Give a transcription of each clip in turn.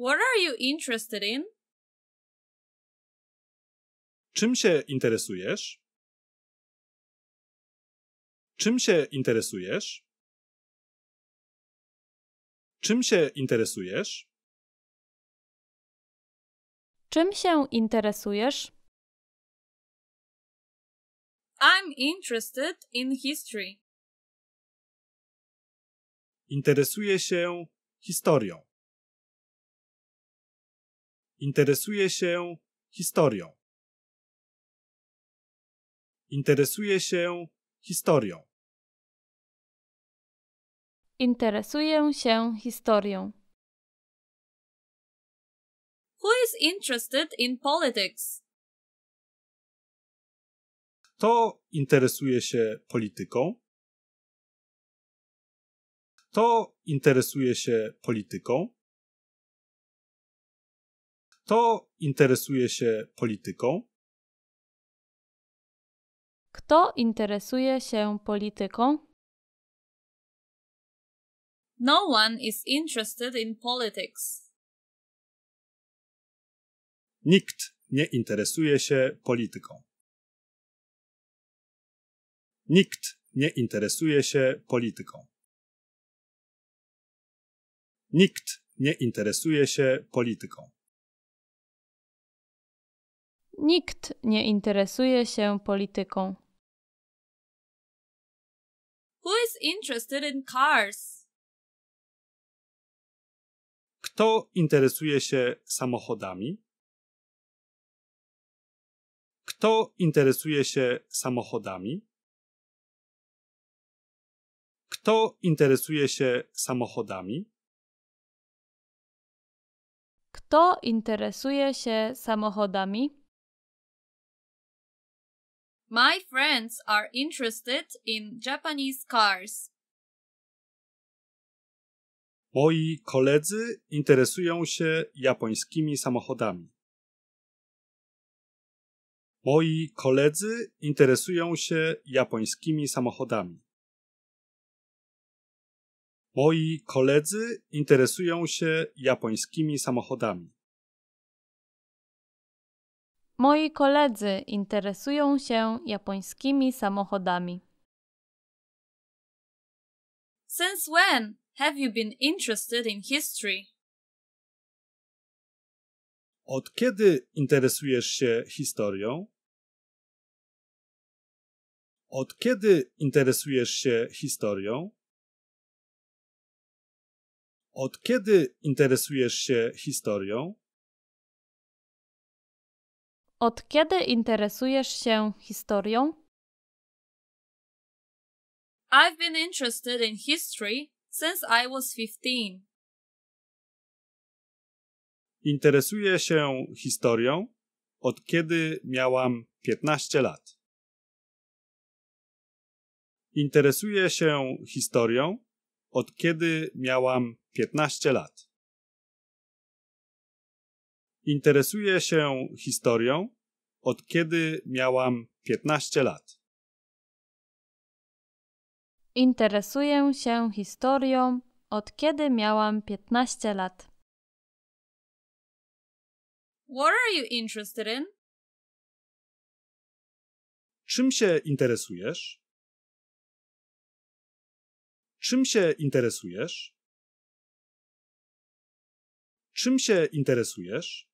What are you interested in? Czym się interesujesz? Czym się interesujesz? Czym się interesujesz? Czym się interesujesz? I'm interested in history. Interesuję się historią. Interesuje się historią. Interesuje się historią. Interesuję się historią. Who is interested in politics? Kto interesuje się polityką? Kto interesuje się polityką? Kto interesuje się polityką? Kto interesuje się polityką? No one is interested in politics. Nikt nie interesuje się polityką. Nikt nie interesuje się polityką. Nikt nie interesuje się polityką. Nikt nie interesuje się polityką. Who is interested in cars? Kto interesuje się samochodami? Kto interesuje się samochodami? Kto interesuje się samochodami? Kto interesuje się samochodami? My friends are interested in Japanese cars. Moi koledzy interesują się japońskimi samochodami. Moi koledzy interesują się japońskimi samochodami. Moi koledzy interesują się japońskimi samochodami. Moi koledzy interesują się japońskimi samochodami. Since when have you been interested in history? Od kiedy interesujesz się historią? Od kiedy interesujesz się historią? Od kiedy interesujesz się historią? Od kiedy interesujesz się historią? I've been interested in history since I was 15. Interesuję się historią od kiedy miałam 15 lat. Interesuję się historią od kiedy miałam 15 lat. Interesuję się historią od kiedy miałam 15 lat. Interesuję się historią od kiedy miałam 15 lat. What are you interested in? Czym się interesujesz? Czym się interesujesz? Czym się interesujesz?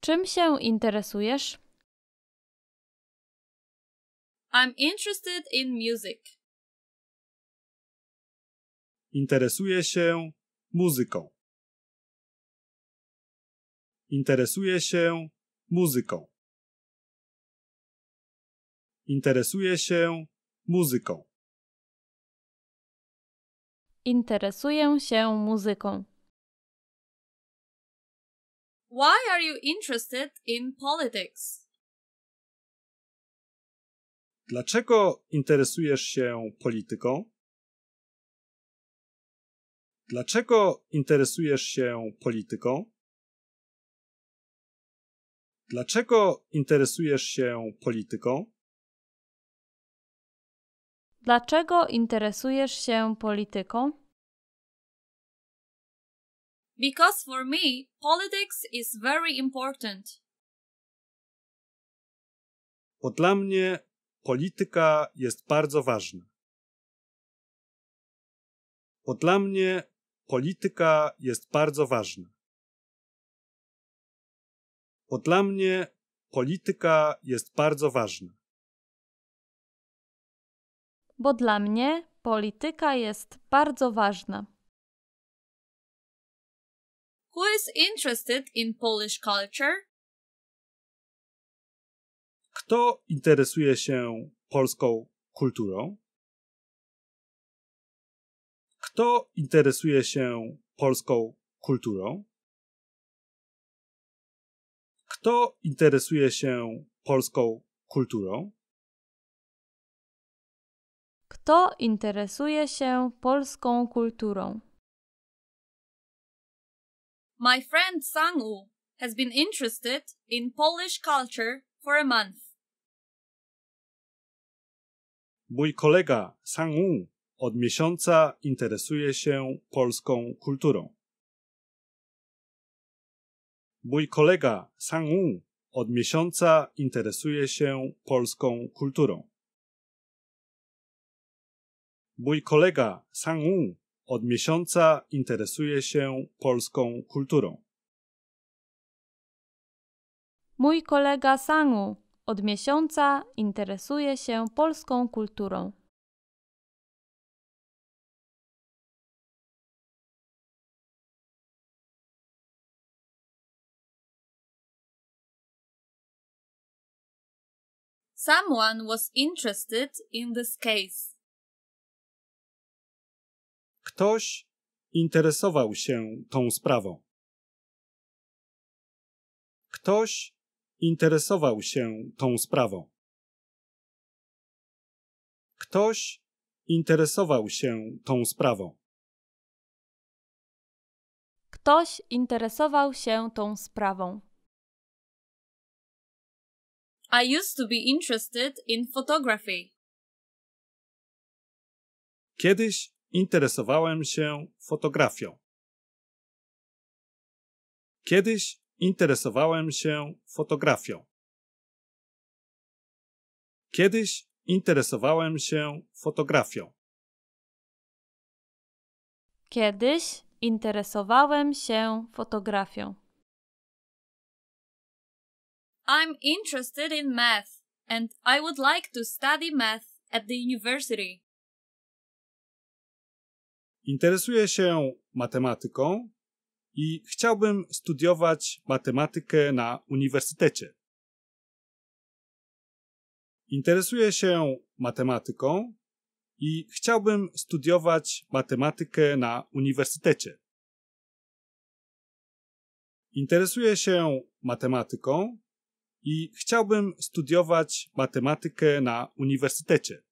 Czym się interesujesz? I'm interested in music. Interesuję się muzyką. Interesuję się muzyką. Interesuję się muzyką. Interesuję się muzyką. Why are you interested in politics? Dlaczego interesujesz się polityką? Dlaczego interesujesz się polityką? Dlaczego interesujesz się polityką? Dlaczego interesujesz się polityką? Because for me, politics is very important. Bo dla mnie polityka jest bardzo ważna. Bo dla mnie polityka jest bardzo ważna. Bo dla mnie polityka jest bardzo ważna. Bo dla mnie polityka jest bardzo ważna who is interested in Polish culture? Kto interesuje się polską kulturą? Kto interesuje się polską kulturą? Kto interesuje się polską kulturą? Kto interesuje się polską kulturą? My friend Sangu has been interested in Polish culture for a month. Mój kolega Sangu od miesiąca interesuje się polską kulturą. Mój kolega Sangu od miesiąca interesuje się polską kulturą. Mój kolega Sangu od miesiąca interesuje się polską kulturą. Mój kolega Sangu od miesiąca interesuje się polską kulturą. Someone was interested in this case ktoś interesował się tą sprawą. Ktoś interesował się tą sprawą. Ktoś interesował się tą sprawą. Ktoś interesował się tą sprawą. I used to be interested in photography. Kiedyś interesowałem się fotografią. Kiedyś interesowałem się fotografią. Kiedyś interesowałem się fotografią. Kiedyś interesowałem się fotografią. I'm interested in math and I would like to study math at the university. Interesuję się matematyką i chciałbym studiować matematykę na uniwersytecie. Interesuję się matematyką i chciałbym studiować matematykę na uniwersytecie. Interesuję się matematyką i chciałbym studiować matematykę na uniwersytecie.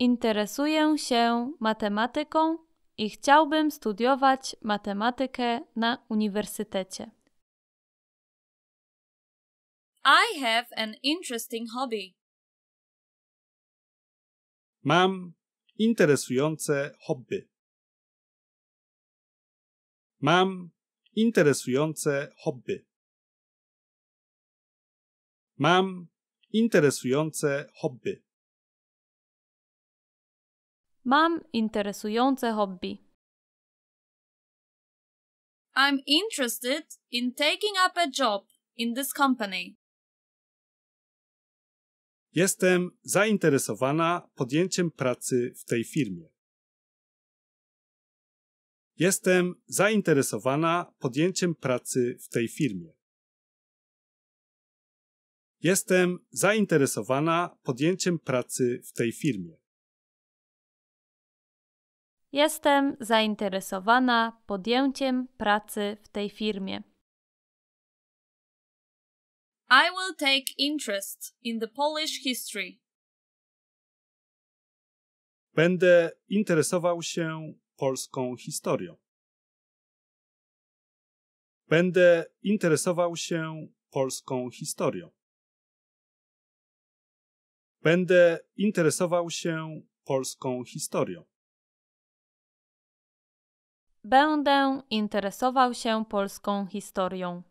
Interesuję się matematyką i chciałbym studiować matematykę na uniwersytecie. I have an interesting hobby. Mam interesujące hobby. Mam interesujące hobby. Mam interesujące hobby. Mam interesujące hobby. I'm interested in taking up a job in this company. Jestem zainteresowana podjęciem pracy w tej firmie. Jestem zainteresowana podjęciem pracy w tej firmie. Jestem zainteresowana podjęciem pracy w tej firmie. Jestem zainteresowana podjęciem pracy w tej firmie. I will take interest in the Polish history. Będę interesował się polską historią. Będę interesował się polską historią. Będę interesował się polską historią. Będę interesował się polską historią.